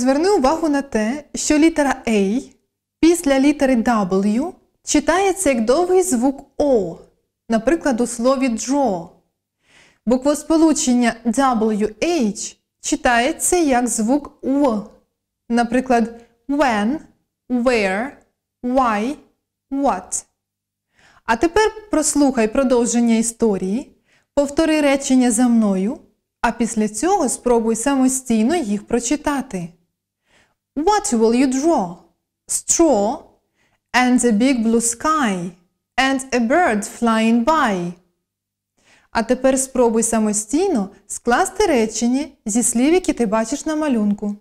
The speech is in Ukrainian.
Зверни увагу на те, що літера A після літери W читається як довгий звук O, наприклад, у слові draw. Буквосполучення WH читається як звук В, наприклад, when, where, why, what. А тепер прослухай продовження історії, повтори речення за мною, а після цього спробуй самостійно їх прочитати. What will you draw? Straw and a big blue sky and a bird flying by. А тепер спробуй самостійно скласти речення зі слів, які ти бачиш на малюнку.